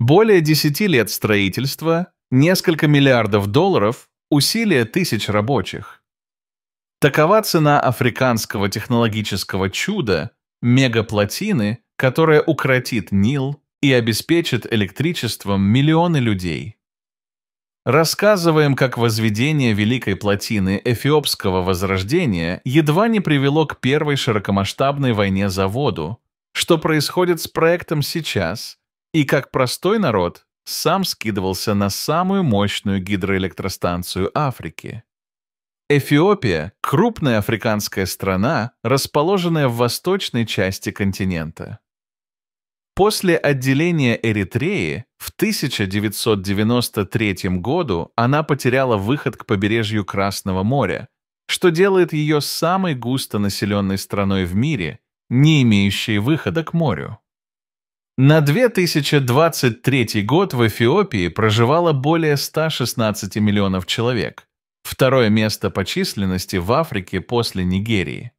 Более 10 лет строительства, несколько миллиардов долларов, усилия тысяч рабочих. Такова цена африканского технологического чуда, мегаплотины, которая укротит Нил и обеспечит электричеством миллионы людей. Рассказываем, как возведение Великой плотины Эфиопского Возрождения едва не привело к первой широкомасштабной войне за воду, что происходит с проектом сейчас – и, как простой народ, сам скидывался на самую мощную гидроэлектростанцию Африки. Эфиопия – крупная африканская страна, расположенная в восточной части континента. После отделения Эритреи в 1993 году она потеряла выход к побережью Красного моря, что делает ее самой густонаселенной страной в мире, не имеющей выхода к морю. На 2023 год в Эфиопии проживало более 116 миллионов человек, второе место по численности в Африке после Нигерии.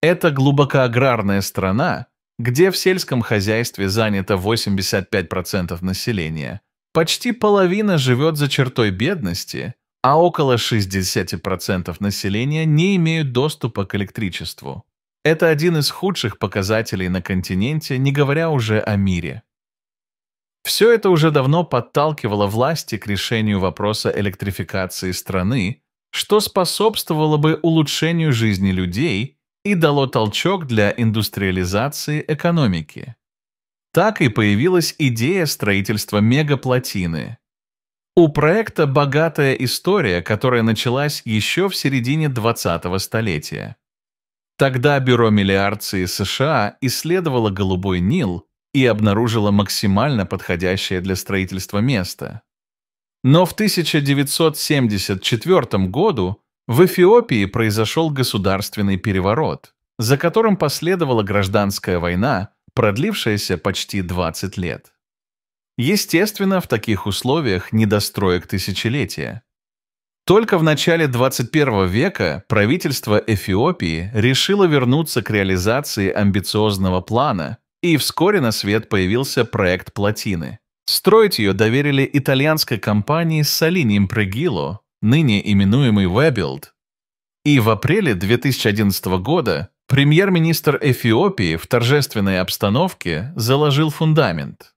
Это глубокоаграрная страна, где в сельском хозяйстве занято 85% населения, почти половина живет за чертой бедности, а около 60% населения не имеют доступа к электричеству. Это один из худших показателей на континенте, не говоря уже о мире. Все это уже давно подталкивало власти к решению вопроса электрификации страны, что способствовало бы улучшению жизни людей и дало толчок для индустриализации экономики. Так и появилась идея строительства мегаплотины. У проекта богатая история, которая началась еще в середине 20-го столетия. Тогда Бюро миллиардции США исследовало Голубой Нил и обнаружило максимально подходящее для строительства место. Но в 1974 году в Эфиопии произошел государственный переворот, за которым последовала гражданская война, продлившаяся почти 20 лет. Естественно, в таких условиях недостроек тысячелетия – только в начале 21 века правительство Эфиопии решило вернуться к реализации амбициозного плана, и вскоре на свет появился проект плотины. Строить ее доверили итальянской компании Salini Impregilo, ныне именуемой Вебилд. И в апреле 2011 года премьер-министр Эфиопии в торжественной обстановке заложил фундамент.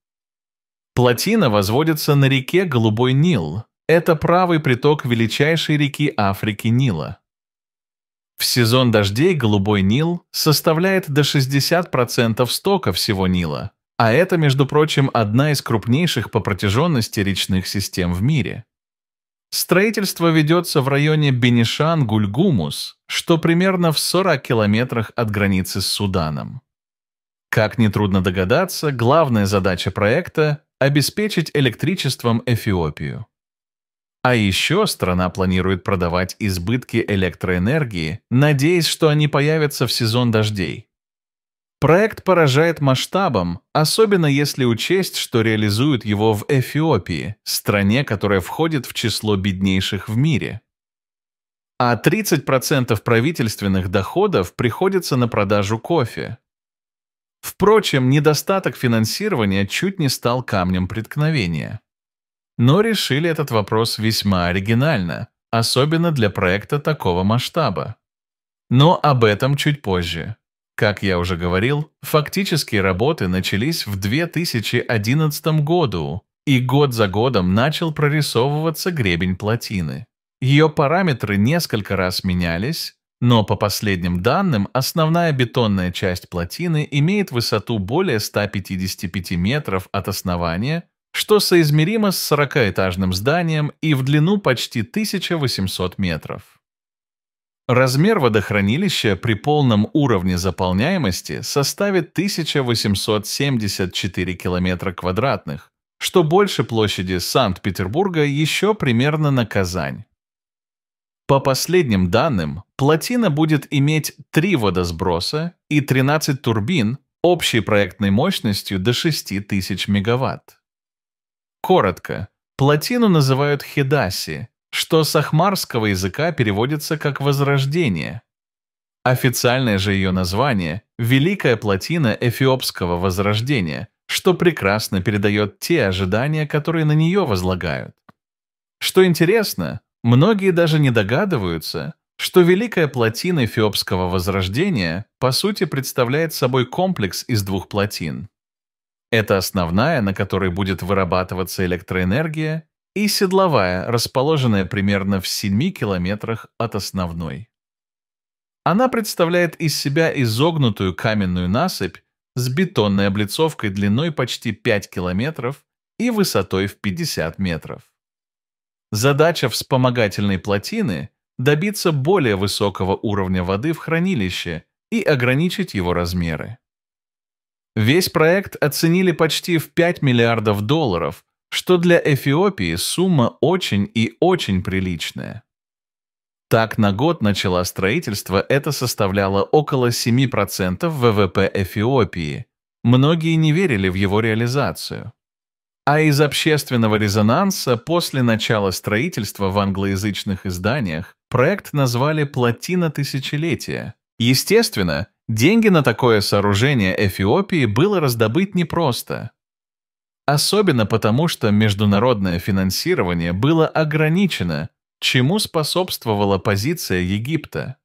Плотина возводится на реке Голубой Нил, это правый приток величайшей реки Африки Нила. В сезон дождей Голубой Нил составляет до 60% стока всего Нила, а это, между прочим, одна из крупнейших по протяженности речных систем в мире. Строительство ведется в районе Бенишан-Гульгумус, что примерно в 40 километрах от границы с Суданом. Как нетрудно догадаться, главная задача проекта – обеспечить электричеством Эфиопию. А еще страна планирует продавать избытки электроэнергии, надеясь, что они появятся в сезон дождей. Проект поражает масштабом, особенно если учесть, что реализуют его в Эфиопии, стране, которая входит в число беднейших в мире. А 30% правительственных доходов приходится на продажу кофе. Впрочем, недостаток финансирования чуть не стал камнем преткновения но решили этот вопрос весьма оригинально, особенно для проекта такого масштаба. Но об этом чуть позже. Как я уже говорил, фактические работы начались в 2011 году, и год за годом начал прорисовываться гребень плотины. Ее параметры несколько раз менялись, но по последним данным основная бетонная часть плотины имеет высоту более 155 метров от основания что соизмеримо с 40-этажным зданием и в длину почти 1800 метров. Размер водохранилища при полном уровне заполняемости составит 1874 километра квадратных, что больше площади Санкт-Петербурга еще примерно на Казань. По последним данным, плотина будет иметь три водосброса и 13 турбин общей проектной мощностью до 6000 мегаватт. Коротко, плотину называют Хидаси, что с ахмарского языка переводится как «возрождение». Официальное же ее название – Великая плотина Эфиопского возрождения, что прекрасно передает те ожидания, которые на нее возлагают. Что интересно, многие даже не догадываются, что Великая плотина Эфиопского возрождения по сути представляет собой комплекс из двух плотин – это основная, на которой будет вырабатываться электроэнергия, и седловая, расположенная примерно в 7 километрах от основной. Она представляет из себя изогнутую каменную насыпь с бетонной облицовкой длиной почти 5 километров и высотой в 50 метров. Задача вспомогательной плотины – добиться более высокого уровня воды в хранилище и ограничить его размеры. Весь проект оценили почти в 5 миллиардов долларов, что для Эфиопии сумма очень и очень приличная. Так, на год начала строительство это составляло около 7% ВВП Эфиопии. Многие не верили в его реализацию. А из общественного резонанса после начала строительства в англоязычных изданиях проект назвали «Плотина тысячелетия». Естественно, Деньги на такое сооружение Эфиопии было раздобыть непросто. Особенно потому, что международное финансирование было ограничено, чему способствовала позиция Египта.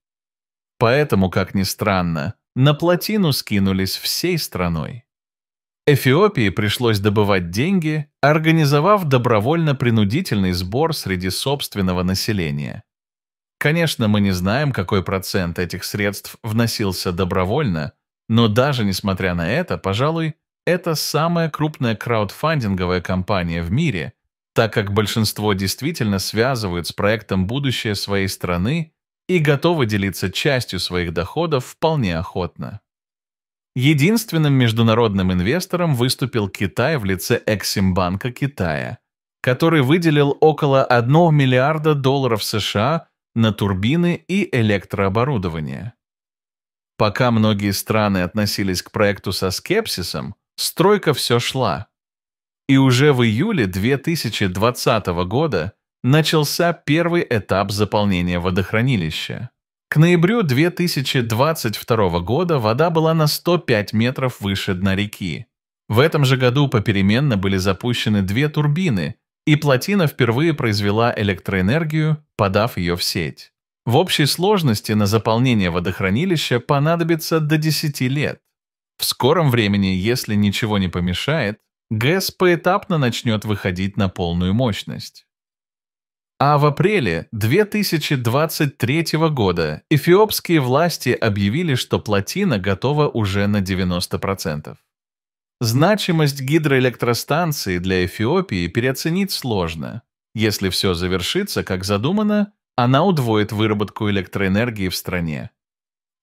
Поэтому, как ни странно, на плотину скинулись всей страной. Эфиопии пришлось добывать деньги, организовав добровольно-принудительный сбор среди собственного населения – Конечно, мы не знаем, какой процент этих средств вносился добровольно, но даже несмотря на это, пожалуй, это самая крупная краудфандинговая компания в мире, так как большинство действительно связывают с проектом будущее своей страны и готовы делиться частью своих доходов вполне охотно. Единственным международным инвестором выступил Китай в лице Эксимбанка Китая, который выделил около 1 миллиарда долларов США на турбины и электрооборудование. Пока многие страны относились к проекту со скепсисом, стройка все шла. И уже в июле 2020 года начался первый этап заполнения водохранилища. К ноябрю 2022 года вода была на 105 метров выше дна реки. В этом же году попеременно были запущены две турбины, и плотина впервые произвела электроэнергию, подав ее в сеть. В общей сложности на заполнение водохранилища понадобится до 10 лет. В скором времени, если ничего не помешает, ГЭС поэтапно начнет выходить на полную мощность. А в апреле 2023 года эфиопские власти объявили, что плотина готова уже на 90%. Значимость гидроэлектростанции для Эфиопии переоценить сложно. Если все завершится, как задумано, она удвоит выработку электроэнергии в стране.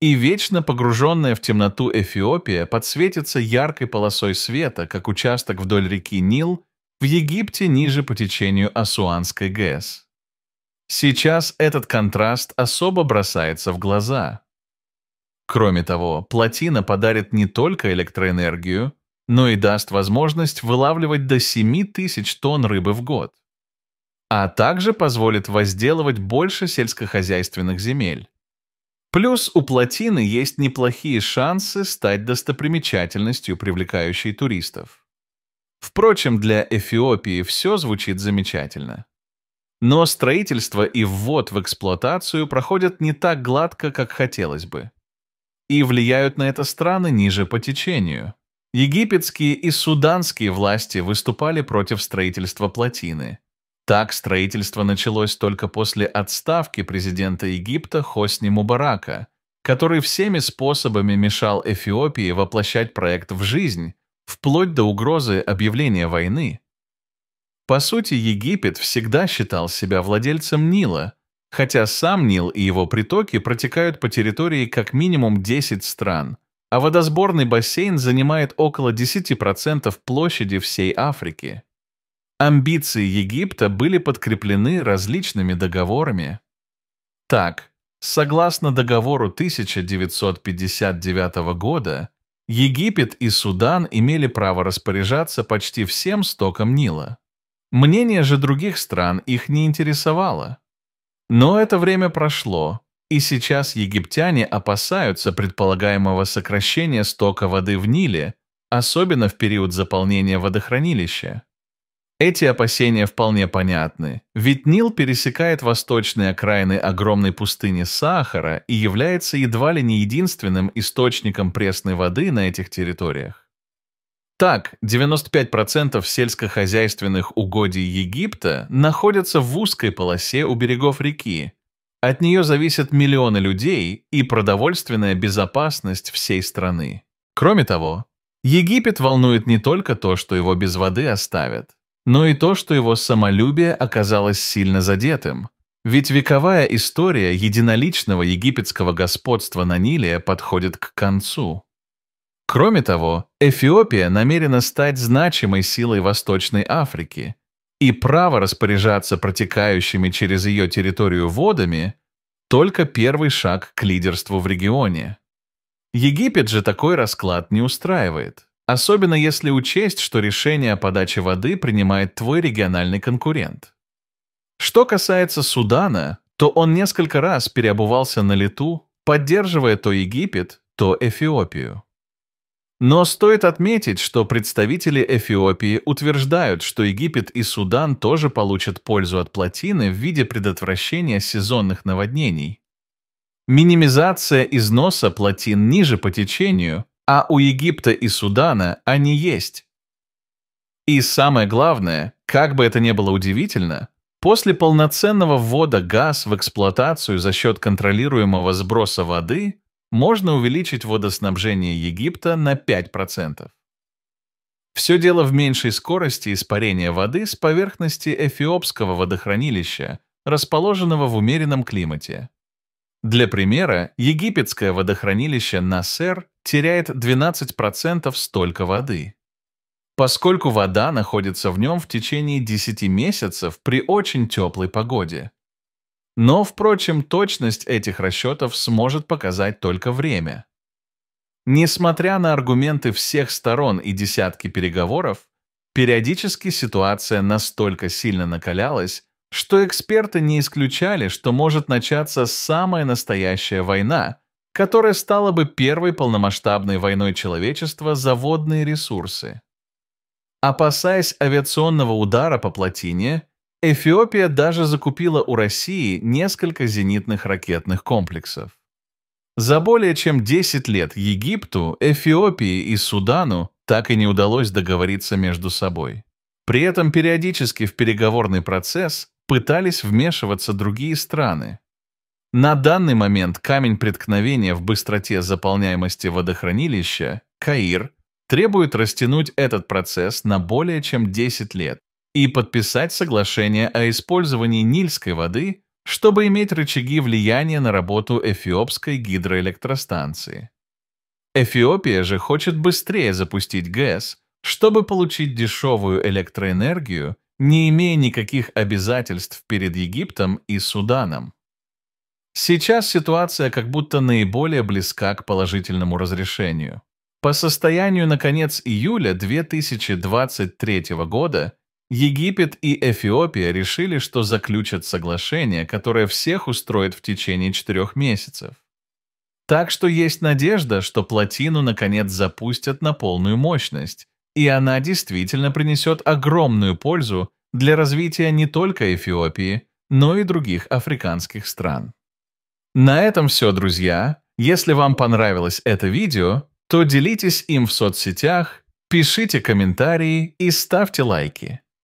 И вечно погруженная в темноту Эфиопия подсветится яркой полосой света, как участок вдоль реки Нил, в Египте ниже по течению Асуанской ГЭС. Сейчас этот контраст особо бросается в глаза. Кроме того, плотина подарит не только электроэнергию, но и даст возможность вылавливать до 7 тысяч тонн рыбы в год. А также позволит возделывать больше сельскохозяйственных земель. Плюс у плотины есть неплохие шансы стать достопримечательностью, привлекающей туристов. Впрочем, для Эфиопии все звучит замечательно. Но строительство и ввод в эксплуатацию проходят не так гладко, как хотелось бы. И влияют на это страны ниже по течению. Египетские и суданские власти выступали против строительства плотины. Так строительство началось только после отставки президента Египта Хосни Мубарака, который всеми способами мешал Эфиопии воплощать проект в жизнь, вплоть до угрозы объявления войны. По сути, Египет всегда считал себя владельцем Нила, хотя сам Нил и его притоки протекают по территории как минимум 10 стран – а водосборный бассейн занимает около 10% площади всей Африки. Амбиции Египта были подкреплены различными договорами. Так, согласно договору 1959 года, Египет и Судан имели право распоряжаться почти всем стоком Нила. Мнение же других стран их не интересовало. Но это время прошло, и сейчас египтяне опасаются предполагаемого сокращения стока воды в Ниле, особенно в период заполнения водохранилища. Эти опасения вполне понятны, ведь Нил пересекает восточные окраины огромной пустыни Сахара и является едва ли не единственным источником пресной воды на этих территориях. Так, 95% сельскохозяйственных угодий Египта находятся в узкой полосе у берегов реки, от нее зависят миллионы людей и продовольственная безопасность всей страны. Кроме того, Египет волнует не только то, что его без воды оставят, но и то, что его самолюбие оказалось сильно задетым. Ведь вековая история единоличного египетского господства на Ниле подходит к концу. Кроме того, Эфиопия намерена стать значимой силой Восточной Африки – и право распоряжаться протекающими через ее территорию водами – только первый шаг к лидерству в регионе. Египет же такой расклад не устраивает, особенно если учесть, что решение о подаче воды принимает твой региональный конкурент. Что касается Судана, то он несколько раз переобувался на лету, поддерживая то Египет, то Эфиопию. Но стоит отметить, что представители Эфиопии утверждают, что Египет и Судан тоже получат пользу от плотины в виде предотвращения сезонных наводнений. Минимизация износа плотин ниже по течению, а у Египта и Судана они есть. И самое главное, как бы это ни было удивительно, после полноценного ввода газ в эксплуатацию за счет контролируемого сброса воды – можно увеличить водоснабжение Египта на 5%. Все дело в меньшей скорости испарения воды с поверхности эфиопского водохранилища, расположенного в умеренном климате. Для примера, египетское водохранилище Насер теряет 12% столько воды. Поскольку вода находится в нем в течение 10 месяцев при очень теплой погоде, но, впрочем, точность этих расчетов сможет показать только время. Несмотря на аргументы всех сторон и десятки переговоров, периодически ситуация настолько сильно накалялась, что эксперты не исключали, что может начаться самая настоящая война, которая стала бы первой полномасштабной войной человечества за водные ресурсы. Опасаясь авиационного удара по плотине, Эфиопия даже закупила у России несколько зенитных ракетных комплексов. За более чем 10 лет Египту, Эфиопии и Судану так и не удалось договориться между собой. При этом периодически в переговорный процесс пытались вмешиваться другие страны. На данный момент камень преткновения в быстроте заполняемости водохранилища, Каир, требует растянуть этот процесс на более чем 10 лет, и подписать соглашение о использовании Нильской воды, чтобы иметь рычаги влияния на работу эфиопской гидроэлектростанции. Эфиопия же хочет быстрее запустить ГЭС, чтобы получить дешевую электроэнергию, не имея никаких обязательств перед Египтом и Суданом. Сейчас ситуация как будто наиболее близка к положительному разрешению. По состоянию на конец июля 2023 года Египет и Эфиопия решили, что заключат соглашение, которое всех устроит в течение четырех месяцев. Так что есть надежда, что плотину наконец запустят на полную мощность, и она действительно принесет огромную пользу для развития не только Эфиопии, но и других африканских стран. На этом все, друзья. Если вам понравилось это видео, то делитесь им в соцсетях, пишите комментарии и ставьте лайки.